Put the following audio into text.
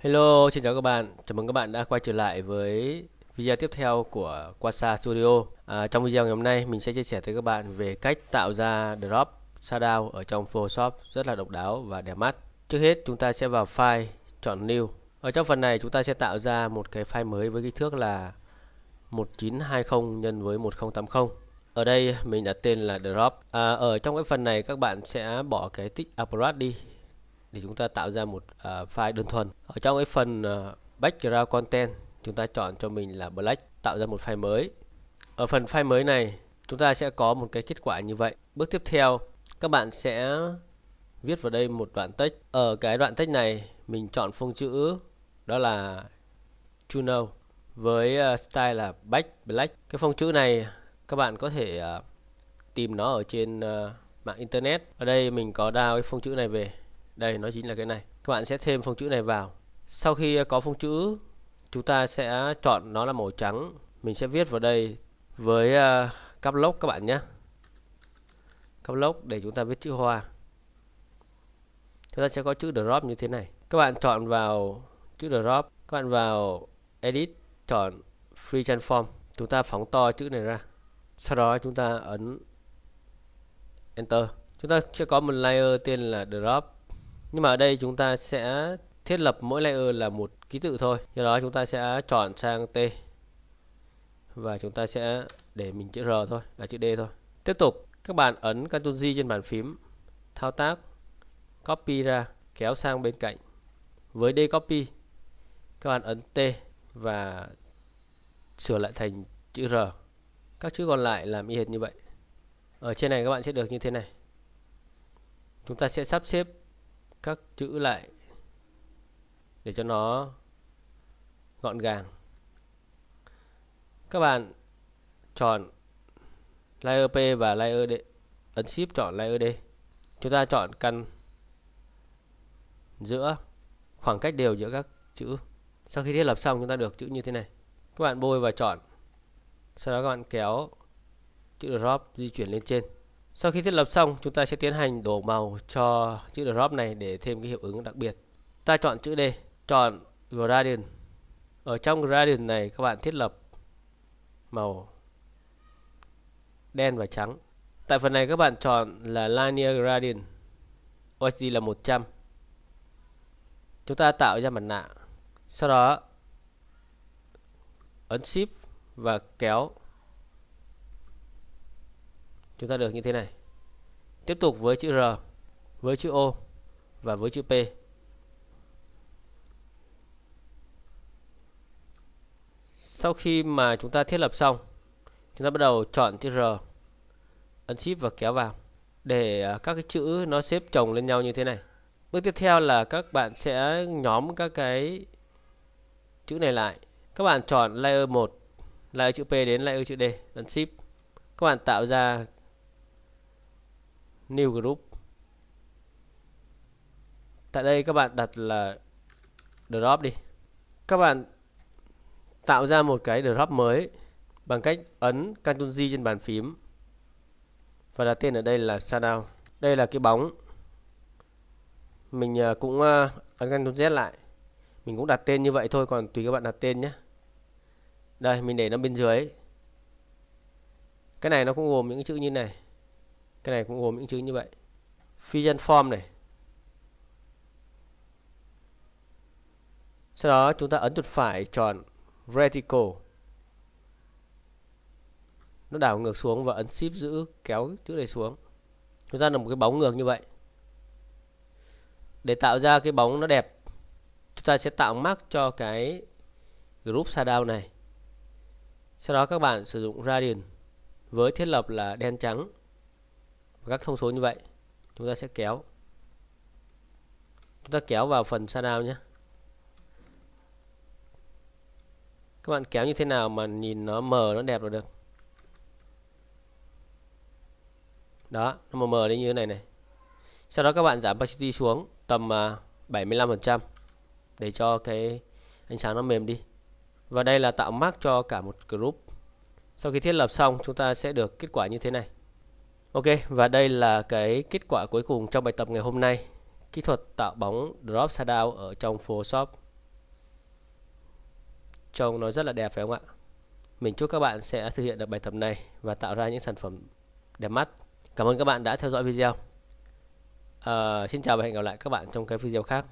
Hello, xin chào các bạn. Chào mừng các bạn đã quay trở lại với video tiếp theo của Quasa Studio. À, trong video ngày hôm nay mình sẽ chia sẻ tới các bạn về cách tạo ra drop shadow ở trong Photoshop rất là độc đáo và đẹp mắt. Trước hết chúng ta sẽ vào file chọn new. Ở trong phần này chúng ta sẽ tạo ra một cái file mới với kích thước là 1920 nhân với 1080. Ở đây mình đặt tên là drop. À, ở trong cái phần này các bạn sẽ bỏ cái tích apparatus đi để chúng ta tạo ra một uh, file đơn thuần ở trong cái phần uh, background content chúng ta chọn cho mình là black tạo ra một file mới ở phần file mới này chúng ta sẽ có một cái kết quả như vậy bước tiếp theo các bạn sẽ viết vào đây một đoạn text ở cái đoạn text này mình chọn phông chữ đó là Juno với à, style là back black cái phông chữ này các bạn có thể tìm nó ở trên mạng internet ở đây mình có đào cái phông chữ này về đây nó chính là cái này các bạn sẽ thêm phông chữ này vào sau khi có phông chữ chúng ta sẽ chọn nó là màu trắng mình sẽ viết vào đây với uh, à, cap lốc các bạn nhé cap lốc để chúng ta viết chữ hoa chúng ta sẽ có chữ drop như thế này các bạn chọn vào chữ drop các bạn vào edit chọn free transform chúng ta phóng to chữ này ra sau đó chúng ta ấn enter chúng ta sẽ có một layer tên là drop nhưng mà ở đây chúng ta sẽ thiết lập mỗi layer là một ký tự thôi do đó chúng ta sẽ chọn sang T và chúng ta sẽ để mình chữ R thôi là chữ D thôi tiếp tục các bạn ấn Ctrl z trên bàn phím thao tác copy ra kéo sang bên cạnh với D copy các bạn ấn T và sửa lại thành chữ R các chữ còn lại làm y hệt như vậy ở trên này các bạn sẽ được như thế này chúng ta sẽ sắp xếp các chữ lại để cho nó gọn gàng các bạn chọn layer P và layer D ấn shift chọn layer D chúng ta chọn căn giữa khoảng cách đều giữa các chữ sau khi thiết lập xong chúng ta được chữ như thế này các bạn bôi và chọn sau đó các bạn kéo chữ drop di chuyển lên trên sau khi thiết lập xong, chúng ta sẽ tiến hành đổ màu cho chữ drop này để thêm cái hiệu ứng đặc biệt. Ta chọn chữ D, chọn gradient. Ở trong gradient này các bạn thiết lập màu đen và trắng. Tại phần này các bạn chọn là linear gradient. OHD là 100. Chúng ta tạo ra mặt nạ. Sau đó ấn shift và kéo chúng ta được như thế này tiếp tục với chữ R với chữ O và với chữ P sau khi mà chúng ta thiết lập xong chúng ta bắt đầu chọn chữ R ấn shift và kéo vào để à, các cái chữ nó xếp chồng lên nhau như thế này bước tiếp theo là các bạn sẽ nhóm các cái chữ này lại các bạn chọn layer 1 layer chữ P đến layer chữ D ấn shift các bạn tạo ra new group tại đây các bạn đặt là drop đi các bạn tạo ra một cái drop mới bằng cách ấn Ctrl Z trên bàn phím và đặt tên ở đây là shadow đây là cái bóng mình ờ, cũng ờ, ấn Ctrl Z lại mình cũng đặt tên như vậy thôi còn tùy các bạn đặt tên nhé đây mình để nó bên dưới cái này nó cũng gồm những chữ như này cái này cũng gồm những chữ như vậy fijan form này sau đó chúng ta ấn chuột phải chọn reticle nó đảo ngược xuống và ấn shift giữ kéo chữ này xuống chúng ta là một cái bóng ngược như vậy để tạo ra cái bóng nó đẹp chúng ta sẽ tạo mắc cho cái group shadow này sau đó các bạn sử dụng gradient với thiết lập là đen trắng và các thông số như vậy chúng ta sẽ kéo chúng ta kéo vào phần shadow nhé các bạn kéo như thế nào mà nhìn nó mờ nó đẹp là được đó nó mờ mờ đấy như thế này này sau đó các bạn giảm opacity xuống tầm 75% à, để cho cái ánh sáng nó mềm đi và đây là tạo mác cho cả một group sau khi thiết lập xong chúng ta sẽ được kết quả như thế này Ok và đây là cái kết quả cuối cùng trong bài tập ngày hôm nay kỹ thuật tạo bóng drop shadow ở trong Photoshop trông nó rất là đẹp phải không ạ mình chúc các bạn sẽ thực hiện được bài tập này và tạo ra những sản phẩm đẹp mắt cảm ơn các bạn đã theo dõi video à, xin chào và hẹn gặp lại các bạn trong cái video khác